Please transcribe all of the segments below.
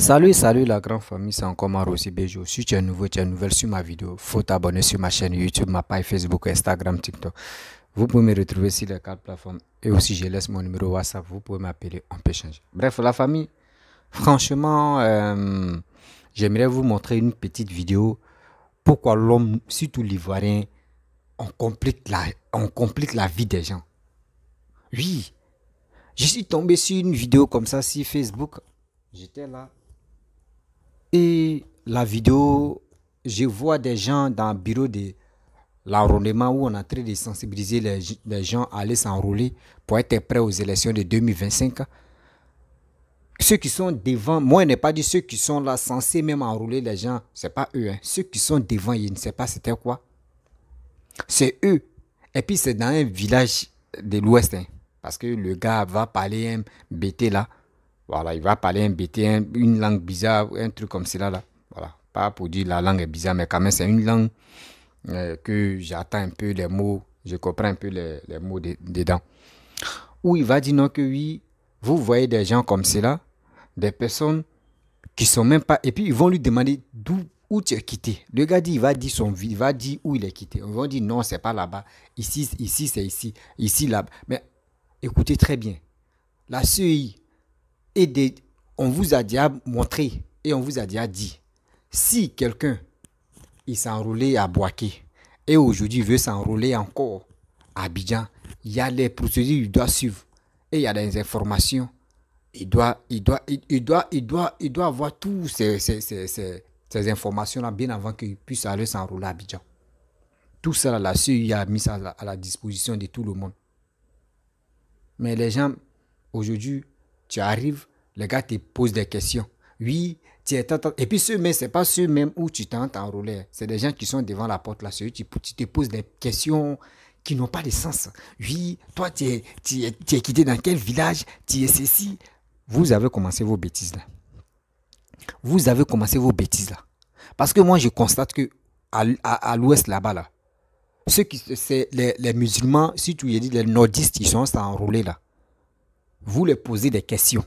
Salut, salut la grande famille, c'est encore Marosi Bejo. Si tu es nouveau, tu es nouvelle sur ma vidéo, faut t'abonner sur ma chaîne YouTube, ma page Facebook, Instagram, TikTok. Vous pouvez me retrouver sur les quatre plateformes et aussi je laisse mon numéro WhatsApp, vous pouvez m'appeler, on peut changer. Bref, la famille, franchement, euh, j'aimerais vous montrer une petite vidéo. Pourquoi l'homme, surtout l'Ivoirien, on complique, on complique la vie des gens. Oui, je suis tombé sur une vidéo comme ça sur Facebook. J'étais là, et la vidéo, je vois des gens dans le bureau de l'enrôlement où on est en train de sensibiliser les, gens à aller s'enrôler pour être prêts aux élections de 2025. Ceux qui sont devant, moi je n'ai pas dit ceux qui sont là censés même enrôler les gens, ce n'est pas eux. Hein. Ceux qui sont devant, je ne sais pas c'était quoi. C'est eux. Et puis c'est dans un village de l'Ouest. Hein, parce que le gars va parler un hein, là. Voilà, il va parler un bété, une langue bizarre, un truc comme cela. Là. Voilà. Pas pour dire la langue est bizarre, mais quand même, c'est une langue euh, que j'attends un peu les mots, je comprends un peu les, les mots dedans. Ou il va dire non que oui, vous voyez des gens comme cela, des personnes qui sont même pas. Et puis ils vont lui demander d'où où tu es quitté. Le gars dit, il va dire son il va dire où il est quitté. On va dire non, c'est pas là-bas. Ici, ici, c'est ici. Ici, là. -bas. Mais écoutez très bien. La CEI, et on vous a déjà montré et on vous a déjà dit, si quelqu'un, il s'est à Boaké et aujourd'hui veut s'enrouler encore à Abidjan, il y a les procédures qu'il doit suivre et il y a des informations. Il doit, il doit, il, doit, il doit, il doit avoir toutes ces, informations-là bien avant qu'il puisse aller s'enrouler à Abidjan. Tout cela là, il a mis ça à la disposition de tout le monde. Mais les gens, aujourd'hui, tu arrives, les gars te posent des questions. Oui, tu es... Et puis ceux mais ce n'est pas ceux même où tu t'entends enrôler... C'est des gens qui sont devant la porte là. Ceux tu te poses des questions qui n'ont pas de sens. Oui, toi, tu es, quitté dans quel village Tu es ceci Vous avez commencé vos bêtises là. Vous avez commencé vos bêtises là. Parce que moi, je constate que à, l'ouest là-bas, là, ceux qui, c'est les, musulmans, si tu dis les nordistes, ils sont enroulés là. Vous leur posez des questions.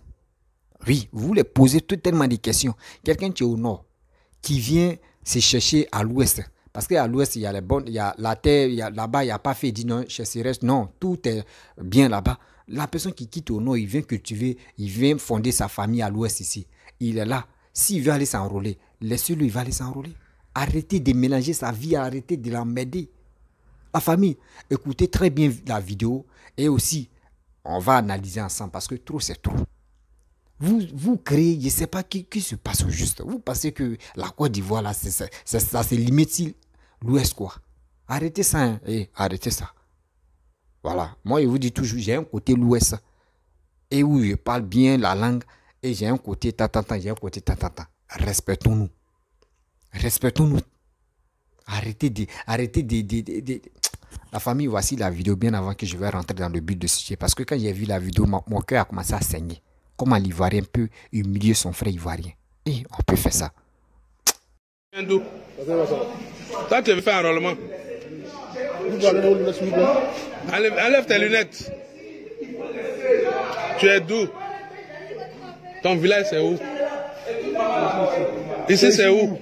Oui, vous les posez tellement de questions. Quelqu'un qui est au nord, qui vient se chercher à l'ouest, parce qu'à l'ouest, il y a les bonnes, il y a la terre, là-bas, il n'y a pas fait dit non, chez restes. non, tout est bien là-bas. La personne qui quitte au nord, il vient cultiver, il vient fonder sa famille à l'ouest ici. Il est là. S'il veut aller s'enrôler, laissez-le, il va aller s'enrôler. Arrêtez de mélanger sa vie, arrêtez de l'emmerder. La famille, écoutez très bien la vidéo et aussi, on va analyser ensemble parce que trop, c'est trop vous, vous créez, je ne sais pas qui, qui se passe au juste. Vous pensez que la Côte d'Ivoire, là, c'est ça, c'est limite l'Ouest, quoi. Arrêtez ça, hein. Eh, arrêtez ça. Voilà. Moi, je vous dis toujours, j'ai un côté l'Ouest. Et où je parle bien la langue. Et j'ai un côté tatatan, j'ai un côté tatatan. Respectons-nous. Respectons-nous. Arrêtez de, arrêtez de, la famille, voici la vidéo bien avant que je vais rentrer dans le but de ce sujet. Parce que quand j'ai vu la vidéo, mon cœur a commencé à saigner. Comment l'Ivoirien peut humilier son frère Ivoirien Et on peut faire ça. Toi, tu veux faire un tes Tu es doux. Ton village, c'est où Ici, c'est où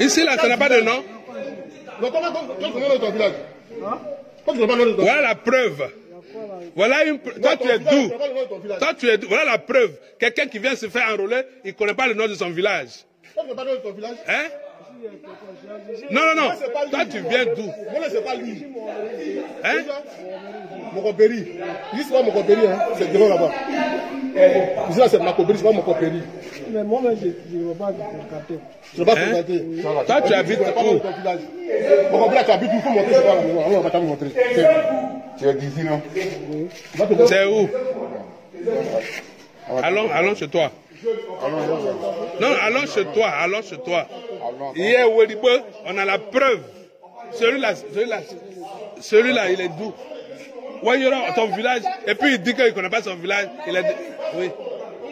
Ici, là, tu n'as pas de nom Voilà la preuve. Voilà une Toi, tu es doux. Toi, tu es doux. Voilà la preuve. Quelqu'un qui vient se faire enrôler, il ne connaît pas le nom de son village. Hein? Non, non, non. Toi, tu viens d'où Moi, c'est pas lui. Hein Mokopéry. Lui, c'est pas copéry. hein. C'est devant là-bas. Ici, là, c'est ma Makopéry, c'est pas mon copéry. Mais moi je ne veux pas constater. Je ne veux pas hein? constater. Toi, tu habites où Mokopéry, tu habites où Il faut montrer, c'est pas là. On va pas te montrer. Tu es d'ici, non C'est où Allons, allons chez toi. Non, allons chez toi, allons chez toi. Hier, on a la preuve. Celui-là, celui-là, celui-là, il est doux. ton village, et puis il dit qu'il ne connaît pas son village. Il est, oui.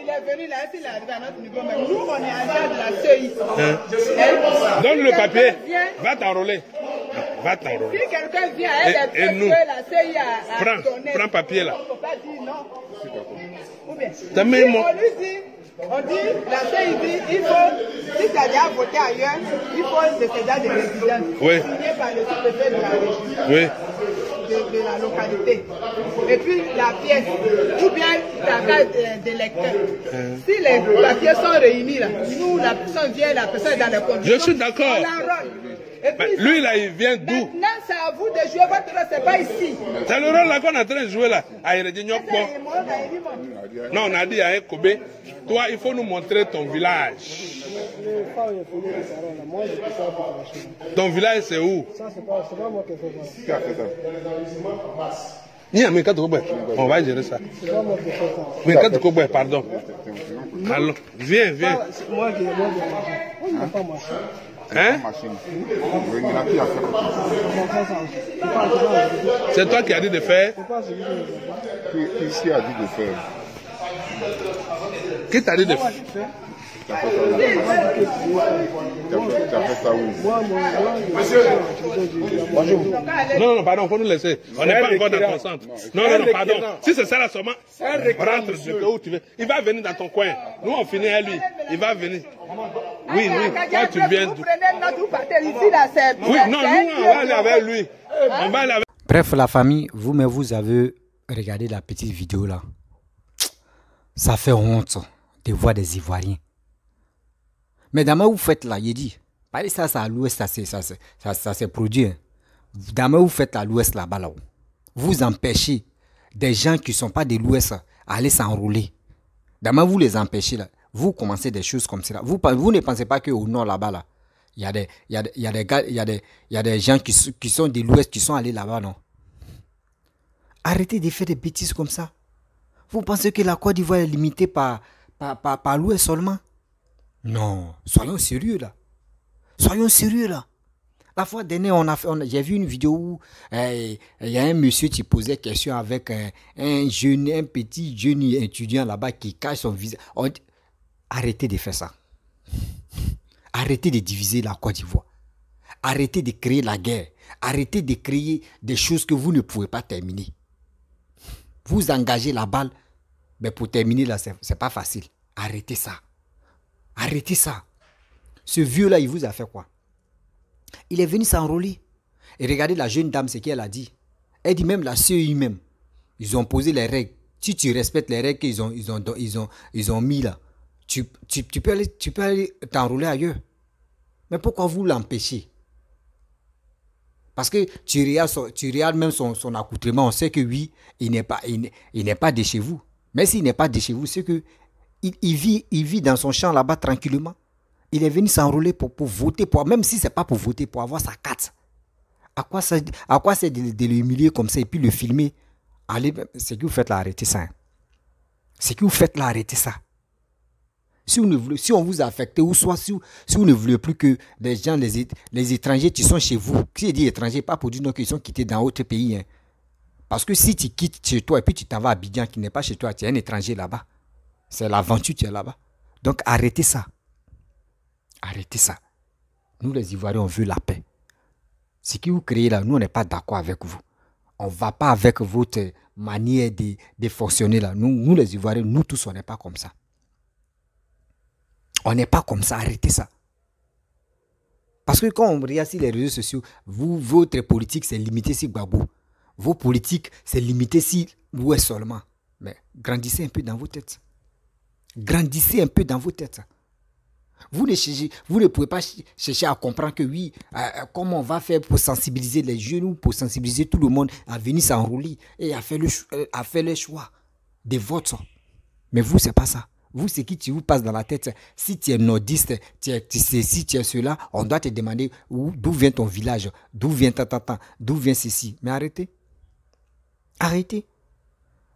Il est venu là, il est arrivé à notre niveau, mais nous, on est à de la CI. Hein? Hein? Donne le papier, va t'enrôler va t'en Si quelqu'un vient à elle, et nous, là, prends, papier là. On ne peut pas dire non. Ou bien, si on lui dit, on dit, la CI dit, il faut, si ça vient déjà voté ailleurs, il faut le cédat de résidence. Oui. Signé par le sous-préfet de la région. Oui. De, la localité. Et puis la pièce, ou bien la carte d'électeur. Hein. Si les papiers sont réunis là, nous, la personne vient, la personne est dans le conditions. Je suis d'accord lui, là, il vient d'où Maintenant, c'est à vous de jouer votre rôle, c'est pas ici. C'est le rôle là qu'on est en train de jouer là. Ah, non, on a dit à hein, Ekobe toi, il faut nous montrer ton village. Ton village, c'est où Ça, c'est pas, moi qui fais ça. mais on va gérer ça. Mais quand pardon. Allons, viens, viens. Moi, je pas Hein? Hein? C'est toi qui as dit de faire Qui, qui a dit de faire Qui t'a dit de faire Bonjour. Non, non, pardon, faut nous laisser. On n'est pas encore dans ton centre. Non, non, non, pardon. Si c'est ça là seulement, rentre où tu veux. Il va venir dans ton coin. Nous, on finit à lui. Il va venir. Oui, oui. Ah, Quand tu viens. ici Oui, non, nous, on va aller avec lui. Bref, la famille, vous, mais vous avez regardé la petite vidéo là. Ça fait honte de voir des Ivoiriens mais vous faites là, il dit, Pas bah, ça, ça à l'ouest, ça s'est ça, ça, produit. Dans vous faites à l'ouest là-bas, là, vous empêchez des gens qui ne sont pas de l'ouest à aller s'enrouler. Dans vous les empêchez là. Vous commencez des choses comme cela. Vous, vous ne pensez pas qu'au nord là-bas, là, il y, a des, y, a y, a des, y a des gens qui, qui sont de l'ouest qui sont allés là-bas, non? Arrêtez de faire des bêtises comme ça. Vous pensez que la Côte d'Ivoire est limitée par, par, par, par l'ouest seulement non, soyons sérieux là. Soyons sérieux là. La fois dernière, on a, j'ai vu une vidéo où eh, il y a un monsieur qui posait question avec eh, un, jeune, un petit jeune étudiant là-bas qui cache son visage. Arrêtez de faire ça. Arrêtez de diviser la Côte d'Ivoire. Arrêtez de créer la guerre. Arrêtez de créer des choses que vous ne pouvez pas terminer. Vous engagez la balle, mais pour terminer là, c'est pas facile. Arrêtez ça. Arrêtez ça. Ce vieux-là, il vous a fait quoi Il est venu s'enrôler. Et regardez la jeune dame, ce qu'elle a dit. Elle dit même la CEI même. Ils ont posé les règles. Si tu respectes les règles qu'ils ont, ils ont, ils ont, ils ont mis là, tu, peux aller tu peux aller t'enrôler ailleurs. Mais pourquoi vous l'empêchez Parce que tu regardes, même son, son, accoutrement. On sait que oui, il n'est pas, il, pas de chez vous. Mais s'il n'est pas de chez vous, c'est que il, vit, il vit dans son champ là-bas tranquillement. Il est venu s'enrôler pour, pour voter, pour, même si ce n'est pas pour voter, pour avoir sa carte. À quoi, ça, à quoi c'est de, l'humilier comme ça et puis le filmer Allez, c'est que vous faites là, ça. Hein. C'est que vous faites là, ça. Si, vous ne on vous affecte, ou soit si, vous, ne voulez plus que les gens, les, les étrangers qui sont chez vous, qui dit étrangers, pas pour dire qu'ils sont quittés dans d'autres pays. Hein. Parce que si tu quittes chez toi et puis tu t'en vas à Bidjan qui n'est pas chez toi, tu es un étranger là-bas. C'est l'aventure qui est là-bas. Donc arrêtez ça. Arrêtez ça. Nous les Ivoiriens, on veut la paix. Ce que vous créez là, nous, on n'est pas d'accord avec vous. On ne va pas avec votre manière de, fonctionner là. Nous, nous, les Ivoiriens, nous tous, on n'est pas comme ça. On n'est pas comme ça. Arrêtez ça. Parce que quand on regarde les réseaux sociaux, vous, votre politique, c'est limité si babou Vos politiques, c'est limité si ouais seulement. Mais grandissez un peu dans vos têtes. Grandissez un peu dans vos têtes. Vous ne, vous ne pouvez pas chercher à comprendre que oui, euh, euh, comment on va faire pour sensibiliser les jeunes pour sensibiliser tout le monde à venir s'enrouler et euh, à faire le, choix des votes. Mais vous, n'est pas ça. Vous, ce qui vous passe dans la tête, si tu es nordiste, tu si tu es cela, on doit te demander d'où vient ton village, d'où vient ta, tata, d'où vient ceci. Mais arrêtez. Arrêtez.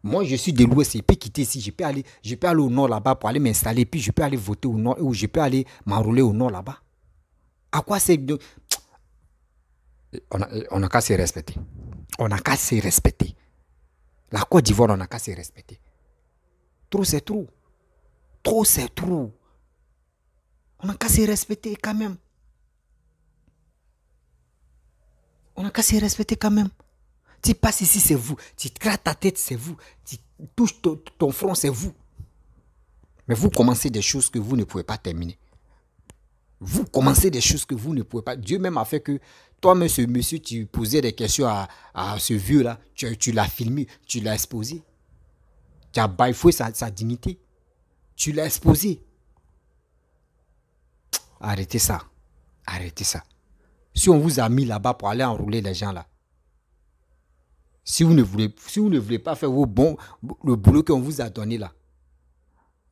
Moi, je suis de l'Ouest, je peux quitter ici, je peux aller, je peux aller au nord là-bas pour aller m'installer, puis je peux aller voter au nord, ou je peux aller m'enrouler au nord là-bas. À quoi c'est de... Euh, on n'a euh, qu'à se respecter. On n'a qu'à se respecter. La Côte d'Ivoire, on n'a qu'à se respecter. Trop, c'est trop. Trop, c'est trop. On n'a qu'à se respecter quand même. On n'a qu'à se respecter quand même. Tu passes ici, c'est vous. Tu crates ta tête, c'est vous. Tu touches ton, front, c'est vous. Mais vous commencez des choses que vous ne pouvez pas terminer. Vous commencez des choses que vous ne pouvez pas. Dieu même a fait que toi-même, ce monsieur, tu posais des questions à, ce vieux-là. Tu, l'as filmé, tu l'as exposé. Tu as bifoué sa, sa dignité. Tu l'as exposé. Arrêtez ça. Arrêtez ça. Si on vous a mis là-bas pour aller enrouler les gens là, si vous ne voulez, pas faire vos bons, le boulot qu'on vous a donné là,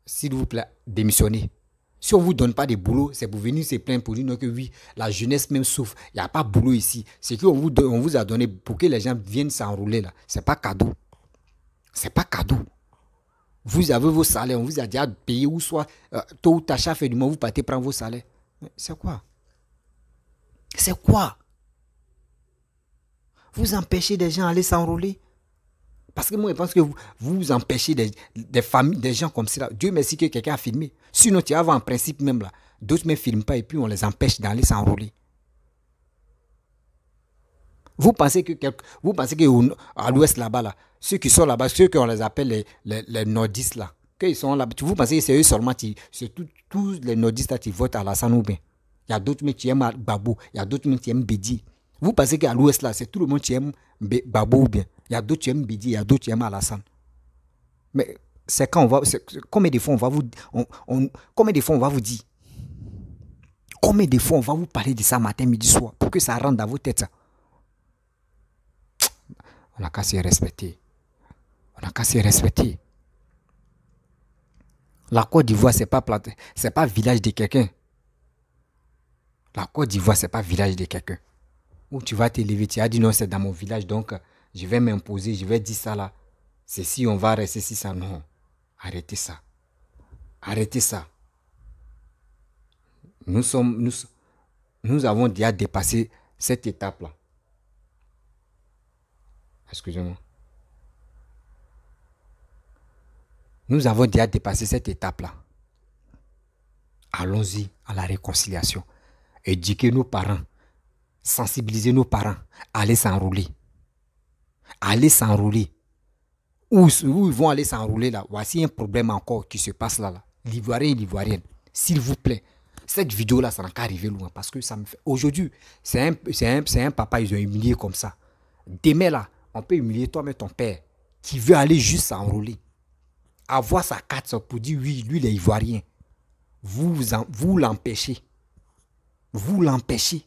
s'il vous plaît, démissionnez. Si on ne vous donne pas de boulot, c'est pour venir se plaindre pour dire que oui, la jeunesse même souffre. Il n'y a pas de boulot ici. Ce qu'on vous, on vous a donné pour que les gens viennent s'enrouler là, ce n'est pas cadeau. Ce n'est pas cadeau. Vous avez vos salaires, on vous a déjà payé payer ou soit euh, tôt ou tard, du moins vous partez prendre vos salaires. C'est quoi C'est quoi vous empêchez des gens d'aller s'enrôler. Parce que moi, je pense que vous, vous empêchez des, familles, des gens comme ça. Dieu merci que quelqu'un a filmé. Sinon, tu avais un principe même là. D'autres ne filment pas et puis on les empêche d'aller s'enrôler. Vous pensez que vous pensez que à l'ouest là-bas là, ceux qui sont là-bas, ceux qu'on les appelle les, les, nordistes là, ils sont là, vous pensez que c'est eux seulement c'est tous les nordistes qui votent à la Sanoubé. Il y a d'autres qui aiment Babou, il y a d'autres qui aiment Bédi. Vous pensez qu'à l'ouest, là, c'est tout le monde qui aime Babou ou bien. Il y a d'autres qui aiment Bidi, il y a d'autres qui aiment Alassane. Mais c'est quand on va. Combien de fois on va vous. combien de fois on va vous dire Combien de fois on va vous parler de ça matin, midi, soir Pour que ça rentre dans vos têtes. On a qu'à se respecter. On a qu'à se respecter. La Côte d'Ivoire, ce n'est pas, pas village de quelqu'un. La Côte d'Ivoire, ce n'est pas village de quelqu'un où tu vas te lever, Tu as dit non, c'est dans mon village, donc je vais m'imposer, je vais dire ça là. C'est si on va rester, si ça, non. Arrêtez ça. Arrêtez ça. Nous, sommes, nous, nous avons déjà dépassé cette étape-là. Excusez-moi. Nous avons déjà dépassé cette étape-là. Allons-y à la réconciliation. Éduquez nos parents sensibiliser nos parents à aller s'enrouler. Aller s'enrouler. Où, ils vont aller s'enrouler là Voici un problème encore qui se passe là. là. L'Ivoirien et l'Ivoirienne, s'il vous plaît, cette vidéo là, ça n'a qu'à arriver loin parce que ça me fait. Aujourd'hui, c'est un, un, papa, ils ont humilié comme ça. Demain là, on peut humilier toi, mais ton père qui veut aller juste s'enrouler. Avoir sa carte pour dire oui, lui, il est Ivoirien. Vous, vous l'empêchez. Vous l'empêchez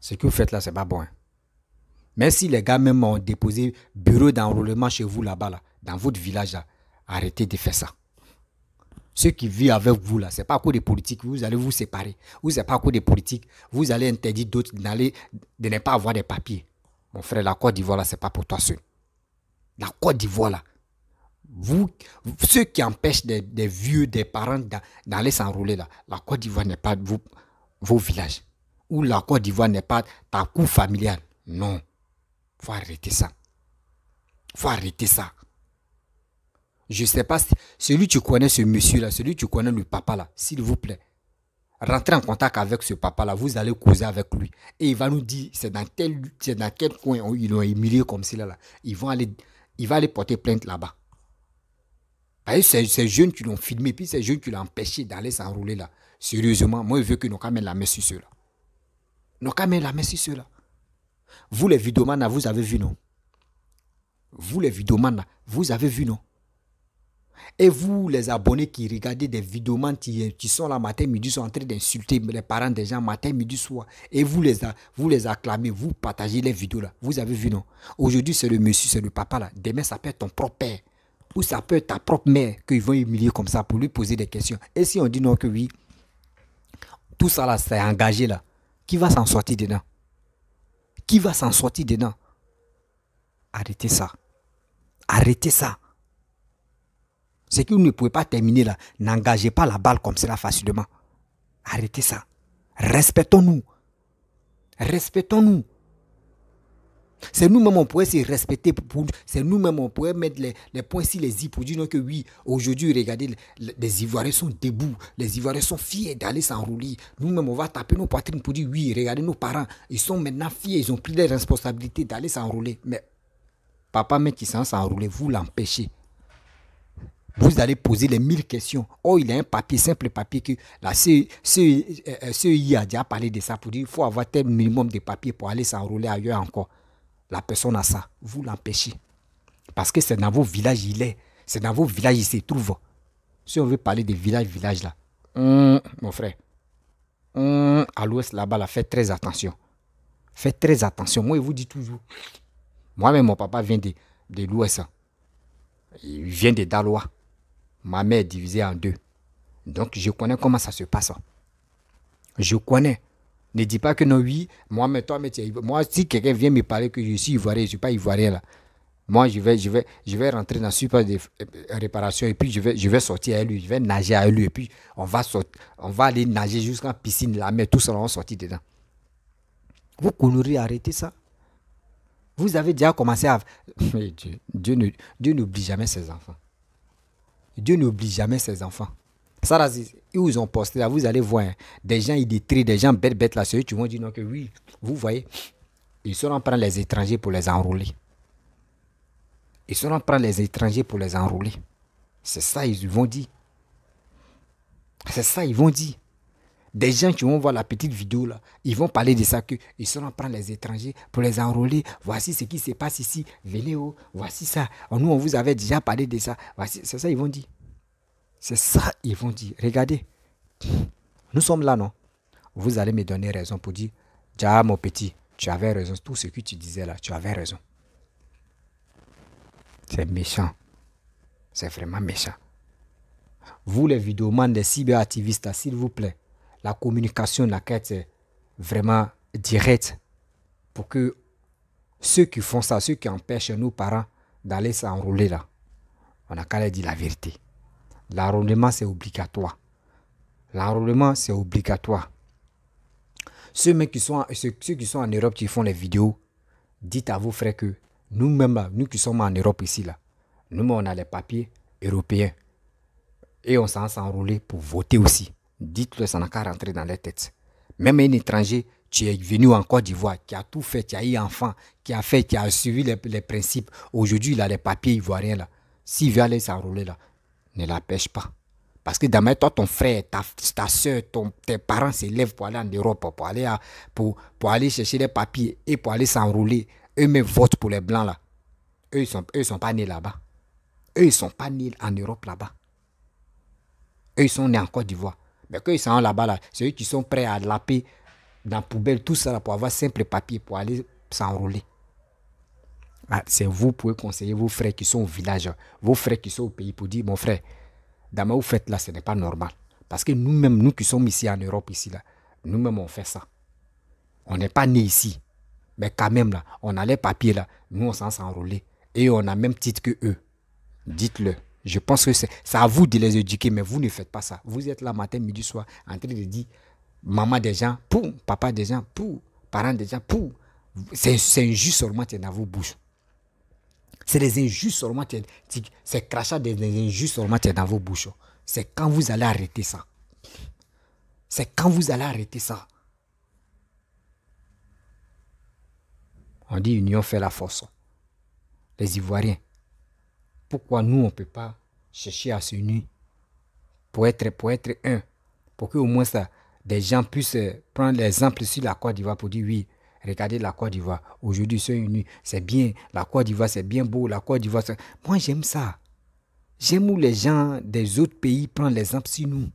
ce que vous faites là, n'est pas bon. Hein. Même si les gars même ont déposé bureau d'enrôlement chez vous là-bas, là, dans votre village là, arrêtez de faire ça. Ceux qui vivent avec vous là, n'est pas à cause des politiques, vous allez vous séparer. Vous pas à cause des politiques, vous allez interdire d'autres d'aller, de ne pas avoir des papiers. Mon frère, la Côte d'Ivoire là, c'est pas pour toi seul. La Côte d'Ivoire vous, ceux qui empêchent des, vieux, des parents d'aller s'enrôler là, la Côte d'Ivoire n'est pas vous, vos villages où la Côte d'Ivoire n'est pas ta cour familiale. Non. Faut arrêter ça. Faut arrêter ça. Je ne sais pas, celui tu connais, ce monsieur-là, celui tu connais, le papa-là, s'il vous plaît, rentrez en contact avec ce papa-là, vous allez causer avec lui. Et il va nous dire, c'est dans, quel coin ils l'ont humilié comme cela. Là. Ils vont aller, il va aller porter plainte là-bas. Ces, ces jeunes qui l'ont filmé, puis ces jeunes qui l'ont empêché d'aller s'enrouler là. Sérieusement, moi, je veux que nous ramènent la main sur ceux-là. Non, quand même, ceux-là. Vous, les vidomanes, vous avez vu, non Vous, les vidomanes, vous avez vu, non Et vous, les abonnés qui regardez des vidomanes qui, sont là matin, midi, sont en train d'insulter les parents des gens matin, midi, soir. Et vous les, vous les acclamez, vous partagez les vidéos-là. Vous avez vu, non Aujourd'hui, c'est le monsieur, c'est le papa-là. Demain, ça peut être ton propre père. Ou ça peut être ta propre mère qu'ils vont humilier comme ça pour lui poser des questions. Et si on dit non que oui, tout ça là, c'est engagé là. Qui va s'en sortir dedans Qui va s'en sortir dedans Arrêtez ça. Arrêtez ça. Ce que vous ne pouvez pas terminer là, n'engagez pas la balle comme cela facilement. Arrêtez ça. Respectons-nous. Respectons-nous. C'est nous-mêmes, on pourrait se respecter. Pour, c'est nous-mêmes, on pourrait mettre les, points sur les i pour dire non, que oui, aujourd'hui, regardez, les, Ivoiriens sont debout. Les Ivoiriens sont fiers d'aller s'enrouler. Nous-mêmes, on va taper nos poitrines pour dire oui, regardez nos parents. Ils sont maintenant fiers, ils ont pris les responsabilités d'aller s'enrouler. Mais papa, mais qui s'enrouler, vous l'empêchez. Vous allez poser les mille questions. Oh, il y a un papier, simple papier que la CEI euh, euh, a déjà parlé de ça pour dire qu'il faut avoir tel minimum de papier pour aller s'enrouler ailleurs encore la personne a ça, vous l'empêchez. Parce que c'est dans vos villages, il est. C'est dans vos villages, il se trouve. Si on veut parler des villages, village là, hum, mon frère, hum, à l'ouest là-bas, là, faites très attention. Faites très attention. Moi, je vous dis toujours. Moi-même, mon papa vient de, l'ouest. Il vient de Dalois. Ma mère est divisée en deux. Donc, je connais comment ça se passe. Je connais. Ne dis pas que non, oui, moi, mais toi, mais Moi, si quelqu'un vient me parler que je suis ivoirien, je ne suis pas ivoirien là. Moi, je vais, je vais, je vais rentrer dans super de euh, réparation et puis je vais, je vais sortir à lui, je vais nager à lui et puis on va, on va aller nager jusqu'en piscine, la mer, tout ça, on va sortir dedans. Vous, Kounouri, arrêtez ça. Vous avez déjà commencé à. Dieu, n'oublie jamais ses enfants. Dieu n'oublie jamais ses enfants. Sarah, où ils ont posté là, vous allez voir hein. des gens, ils détruisent, des gens bêtes, bêtes là. Ceux qui vont dire non, que oui, vous voyez, ils seront en prendre les étrangers pour les enrôler. Ils seront prendre les étrangers pour les enrôler. C'est ça, ils vont dire. C'est ça, ils vont dire. Des gens qui vont voir la petite vidéo là, ils vont parler de ça que ils sont prendre les étrangers pour les enrôler. Voici ce qui se passe ici. Venez, oh, voici ça. Nous, on vous avait déjà parlé de ça. c'est ça, ils vont dire. C'est ça, ils vont dire, regardez, nous sommes là, non Vous allez me donner raison pour dire, Dja mon petit, tu avais raison, tout ce que tu disais là, tu avais raison. C'est méchant. C'est vraiment méchant. Vous, les vidéomans, les cyberactivistes, s'il vous plaît, la communication, la quête est vraiment directe pour que ceux qui font ça, ceux qui empêchent nos parents d'aller s'enrouler là, on a qu'à leur dire la vérité. L'enrôlement, c'est obligatoire. L'enrôlement, c'est obligatoire. Ceux, qui sont, ceux, qui sont en Europe qui font les vidéos, dites à vos frères que nous-mêmes, nous qui sommes en Europe ici, là, nous on a les papiers européens. Et on s'en s'enrôler pour voter aussi. Dites-le, ça n'a qu'à rentrer dans les têtes. Même un étranger, qui est venu en Côte d'Ivoire, qui a tout fait, qui a eu enfant, qui a fait, qui a suivi les, principes. Aujourd'hui, il a les papiers ivoiriens là. S'il veut aller s'enrôler là, ne la pêche pas. Parce que demain, toi, ton frère, ta, ta soeur, ton, tes parents s'élèvent pour aller en Europe, pour aller, à, pour, pour aller chercher des papiers et pour aller s'enrouler. Eux-mêmes votent pour les Blancs là. Eux, ils sont, sont pas nés là-bas. Eux, ils sont pas nés en Europe là-bas. Eux, ils sont nés en Côte d'Ivoire. Mais quand ils sont là-bas, là, c'est eux qui sont prêts à laper dans la poubelle, tout ça pour avoir simple papier, pour aller s'enrouler. Ah, c'est vous pouvez conseiller vos frères qui sont au village, vos frères qui sont au pays pour dire, mon frère, dans ma faites là, ce n'est pas normal. Parce que nous-mêmes, nous qui sommes ici en Europe, ici, là, nous-mêmes, on fait ça. On n'est pas né ici. Mais quand même, là, on a les papiers, là, nous, on s'en s'enrôler. Et on a même titre que eux. Dites-le. Je pense que c'est à vous de les éduquer, mais vous ne faites pas ça. Vous êtes là matin, midi, soir, en train de dire maman des gens, pour, papa des gens, pour, parents des gens, pour. C'est juste seulement dans vos bouches. C'est les injustes seulement. C'est crachat des, injustes seulement dans vos bouches. C'est quand vous allez arrêter ça. C'est quand vous allez arrêter ça. On dit union fait la force. Les Ivoiriens. Pourquoi nous, on ne peut pas chercher à s'unir pour être, pour être un Pour que au moins ça, des gens puissent prendre l'exemple sur la Côte d'Ivoire pour dire oui, Regardez la Côte d'Ivoire. Aujourd'hui, c'est une C'est bien. La Côte d'Ivoire, c'est bien beau. La Côte d'Ivoire, c'est... Moi, j'aime ça. J'aime où les gens des autres pays prennent l'exemple sur nous.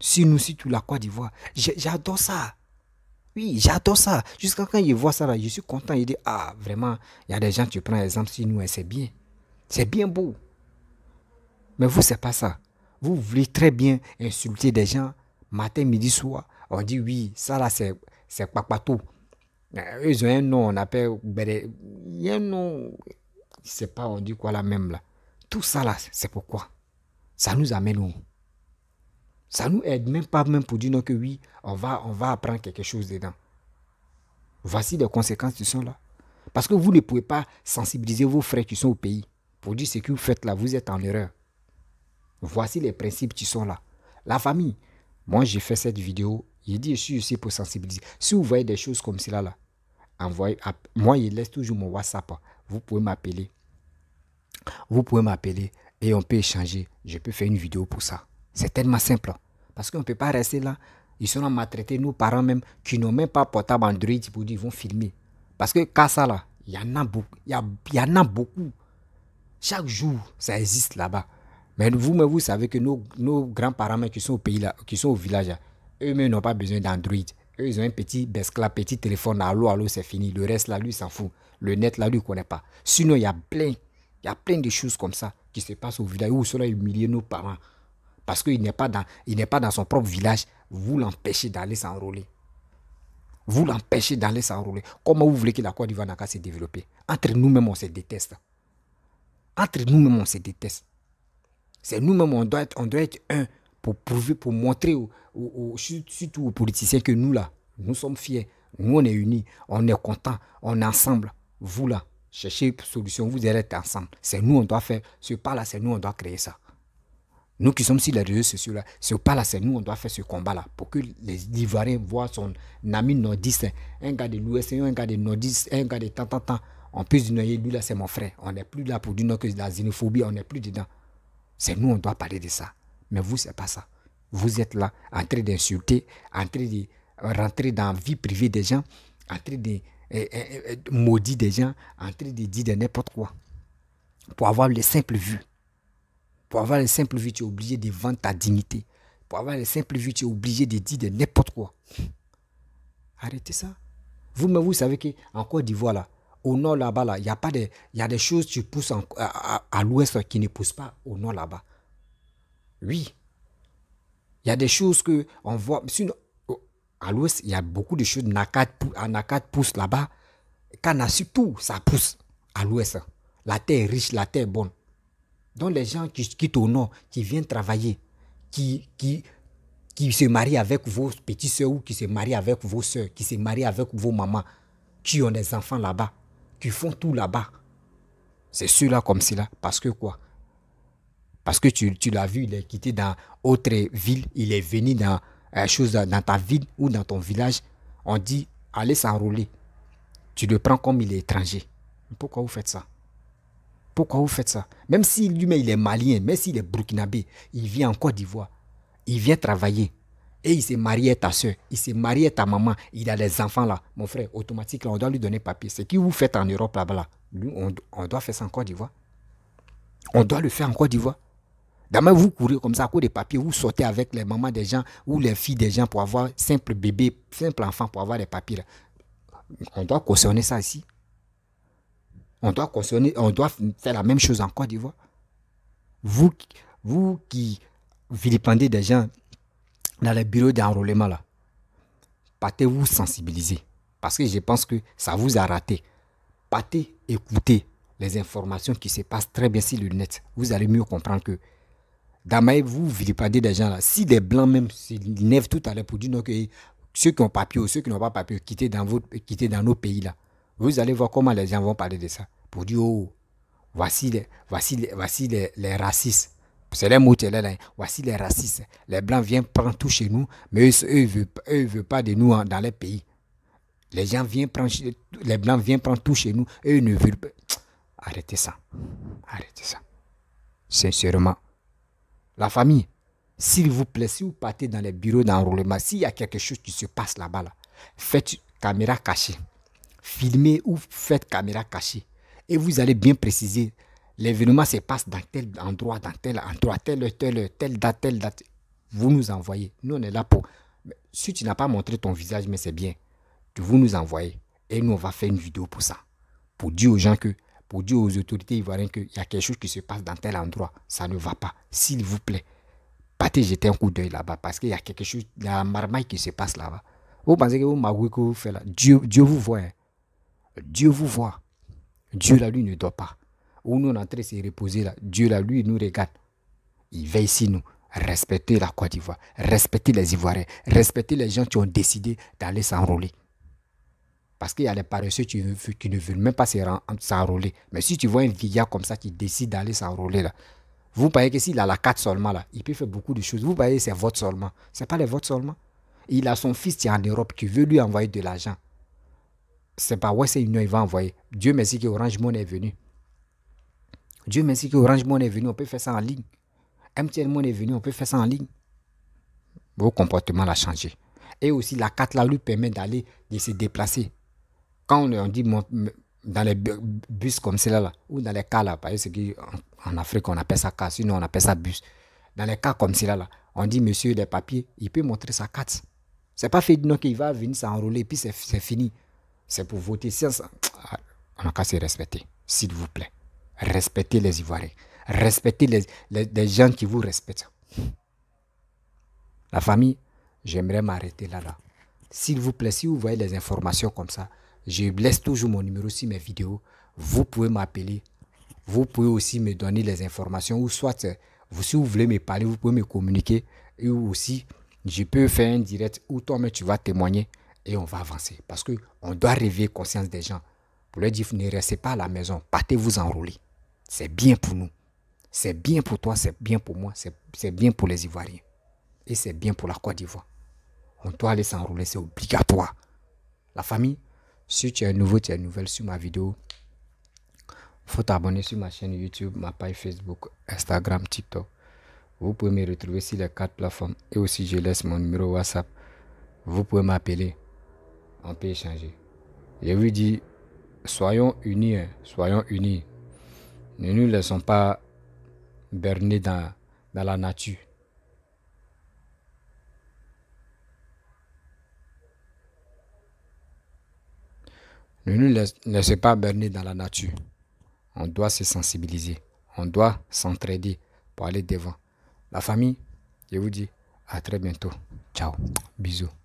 Sur nous, surtout la Côte d'Ivoire. J'adore ça. Oui, j'adore ça. Jusqu'à quand ils voient ça, là, je suis content. Ils disent, ah, vraiment, il y a des gens qui prennent l'exemple sur nous et hein, c'est bien. C'est bien beau. Mais vous, n'est pas ça. Vous voulez très bien insulter des gens matin, midi, soir. On dit, oui, ça là, c'est, c'est tout. Ils ont un nom, on appelle Il y a un nom, je ne sais pas, on dit quoi là même là. Tout ça là, c'est pourquoi Ça nous amène où Ça nous aide même pas même pour dire non que oui, on va, on va apprendre quelque chose dedans. Voici les conséquences qui sont là. Parce que vous ne pouvez pas sensibiliser vos frères qui sont au pays pour dire ce que vous faites là, vous êtes en erreur. Voici les principes qui sont là. La famille. Moi, j'ai fait cette vidéo il dit je suis pour sensibiliser. Si vous voyez des choses comme cela, là, envoyez, moi, il laisse toujours mon WhatsApp. Vous pouvez m'appeler. Vous pouvez m'appeler et on peut échanger. Je peux faire une vidéo pour ça. C'est tellement simple. Parce qu'on ne peut pas rester là. Ils sont à maltraités, nos parents même, qui n'ont même pas portable Android pour dire ils vont filmer. Parce que ça là, il y en a beaucoup. en a beaucoup. Chaque jour, ça existe là-bas. Mais vous, mais vous savez que nos, nos grands-parents qui sont au pays là, qui sont au village, là, eux-mêmes n'ont pas besoin d'Android. Eux, ils ont un petit bescla, petit téléphone. Allô, allô, c'est fini. Le reste, là, lui, s'en fout. Le net, là, lui, ne connaît pas. Sinon, il y a plein. Il y a plein de choses comme ça qui se passent au village où cela humilie nos parents. Parce qu'il n'est pas, dans, pas dans son propre village. Vous l'empêchez d'aller s'enrôler. Vous l'empêchez d'aller s'enrôler. Comment vous voulez que la Côte d'Ivoire s'est se développe? Entre nous-mêmes, on se déteste. Entre nous-mêmes, on se déteste. C'est nous-mêmes, on, doit on doit être un pour prouver, pour montrer aux, surtout aux politiciens que nous là, nous sommes fiers, nous on est unis, on est contents, on est ensemble. Vous là, cherchez une solution, vous allez être ensemble. C'est nous on doit faire ce pas là, c'est nous on doit créer ça. Nous qui sommes sur les réseaux sociaux là, ce pas là, c'est nous on doit faire ce combat là pour que les Ivoiriens voient son ami nordiste, hein. un gars de l'Ouest, un gars de nordiste, un gars de tant tant tant. On peut se noyer, lui là c'est mon frère. On n'est plus là pour dire que la xénophobie, on n'est plus dedans. C'est nous on doit parler de ça. Mais vous, n'est pas ça. Vous êtes là en train d'insulter, en train de rentrer dans la vie privée des gens, en train de eh, eh, eh, maudire des gens, en train de dire de n'importe quoi. Pour avoir les simples vues. Pour avoir les simples vues, tu es obligé de vendre ta dignité. Pour avoir les simples vues, tu es obligé de dire de n'importe quoi. Arrêtez ça. Vous-même, vous savez qu'en Côte d'Ivoire, là, au nord là-bas, il y a pas de, y a des choses qui poussent à, à l'ouest qui ne poussent pas au nord là-bas. Oui. Il y a des choses que on voit. Oh, à l'ouest, il y a beaucoup de choses. Nakat, pousse là-bas. Kanasu, tout, ça pousse à l'ouest. La terre est riche, la terre est bonne. Donc les gens qui quittent au nord, qui viennent travailler, qui, qui, qui se marient avec vos petits-sœurs ou qui se marient avec vos soeurs, qui se marient avec vos mamans, qui ont des enfants là-bas, qui font tout là-bas. C'est ceux-là comme cela. Parce que quoi parce que tu, l'as vu, il est quitté dans autre ville, il est venu dans, euh, chose, dans ta ville ou dans ton village. On dit, allez s'enrôler. Tu le prends comme il est étranger. Pourquoi vous faites ça Pourquoi vous faites ça Même si lui-même, il est malien, même s'il est burkinabé, il vient en Côte d'Ivoire. Il vient travailler. Et il s'est marié à ta soeur, il s'est marié à ta maman, il a des enfants là. Mon frère, automatique, on doit lui donner papier. C'est qui vous faites en Europe là-bas là. Lui, on, on doit faire ça en Côte d'Ivoire. On doit le faire en Côte d'Ivoire. Demain, vous courez comme ça à cause des papiers, vous sautez avec les mamans des gens ou les filles des gens pour avoir simple bébé, simple enfant pour avoir des papiers. On doit concerner ça ici. On doit concerner, on doit faire la même chose en Côte d'Ivoire. Vous, vous qui vilipendez des gens dans les bureaux d'enrôlement là, partez-vous sensibiliser. Parce que je pense que ça vous a raté. Partez écouter les informations qui se passent très bien sur le net. Vous allez mieux comprendre que vous ma, vous pas des gens là. Si des blancs même s'élèvent tout à l'heure pour dire non, que ceux qui ont papiers ou ceux qui n'ont pas papier, quittez dans, votre, quittez dans nos pays là. Vous allez voir comment les gens vont parler de ça. Pour dire, oh, voici les, voici les, racistes. C'est les mots, là, là. Hein. Voici les racistes. Les blancs viennent prendre tout chez nous, mais eux, ne veulent, pas de nous dans les pays. Les gens viennent prendre, les blancs viennent prendre tout chez nous, eux ne veulent pas. Arrêtez ça. Arrêtez ça. Sincèrement la famille, s'il vous plaît, si vous partez dans les bureaux d'enrôlement, s'il y a quelque chose qui se passe là-bas, faites caméra cachée. Filmez ou faites caméra cachée. Et vous allez bien préciser, l'événement se passe dans tel endroit, dans tel endroit, telle, telle, telle date, telle date. Vous nous envoyez. Nous, on est là pour... Si tu n'as pas montré ton visage, mais c'est bien. Vous nous envoyez. Et nous, on va faire une vidéo pour ça. Pour dire aux gens que pour dire aux autorités ivoiriennes qu'il y a quelque chose qui se passe dans tel endroit. Ça ne va pas. S'il vous plaît, partez jeter un coup d'œil là-bas parce qu'il y a quelque chose, il y a un marmaille qui se passe là-bas. Vous pensez que vous que vous faites là. Dieu, vous voit. Hein. Dieu vous voit. Dieu la lui, ne doit pas. Où nous, on est reposer là. Dieu la lui, nous regarde. Il veille ici nous. Respectez la Côte d'Ivoire. Respectez les Ivoiriens. Respectez les gens qui ont décidé d'aller s'enrôler. Parce qu'il y a des paresseux qui, ne veulent même pas s'enrôler. Mais si tu vois un vieillard comme ça qui décide d'aller s'enrôler, là, vous voyez que s'il a la carte seulement, là, il peut faire beaucoup de choses. Vous que c'est votre seulement. Ce n'est pas les votes seulement. Il a son fils qui est en Europe, qui veut lui envoyer de l'argent. C'est pas c'est une il va envoyer. Dieu merci que Orange est venu. Dieu merci que Orange Money est venu, on peut faire ça en ligne. MTN Monde est venu, on peut faire ça en ligne. Vos comportements l'ont changé. Et aussi, la carte là lui permet d'aller, de se déplacer quand on dit dans les bus comme cela là ou dans les cas là, par exemple, en Afrique on appelle ça cas, sinon on appelle ça bus. Dans les cas comme cela là, on dit monsieur les papiers, il peut montrer sa carte. C'est pas fait non qu'il va venir s'enrôler puis c'est fini. C'est pour voter On a qu'à se respecter, s'il vous plaît. Respectez les Ivoiriens. Respectez les, gens qui vous respectent. La famille, j'aimerais m'arrêter là-là. S'il vous plaît, si vous voyez les informations comme ça, je laisse toujours mon numéro sur mes vidéos. Vous pouvez m'appeler. Vous pouvez aussi me donner les informations ou soit euh, vous, si vous voulez me parler, vous pouvez me communiquer. Et aussi, je peux faire un direct où toi-même tu vas témoigner et on va avancer. Parce qu'on doit réveiller conscience des gens. Pour leur dire, ne restez pas à la maison, partez vous enrôler. C'est bien pour nous. C'est bien pour toi, c'est bien pour moi, c'est bien pour les Ivoiriens. Et c'est bien pour la Côte d'Ivoire. On doit aller s'enrôler, c'est obligatoire. La famille, si tu es nouveau, tu es nouvelle sur ma vidéo, faut t'abonner sur ma chaîne YouTube, ma page Facebook, Instagram, TikTok. Vous pouvez me retrouver sur les quatre plateformes et aussi je laisse mon numéro WhatsApp. Vous pouvez m'appeler. On peut échanger. Je vous dis, soyons unis, hein. soyons unis. Ne nous laissons pas berner dans, dans la nature. Ne nous pas berner dans la nature. On doit se sensibiliser. On doit s'entraider pour aller devant. La famille, je vous dis à très bientôt. Ciao. Bisous.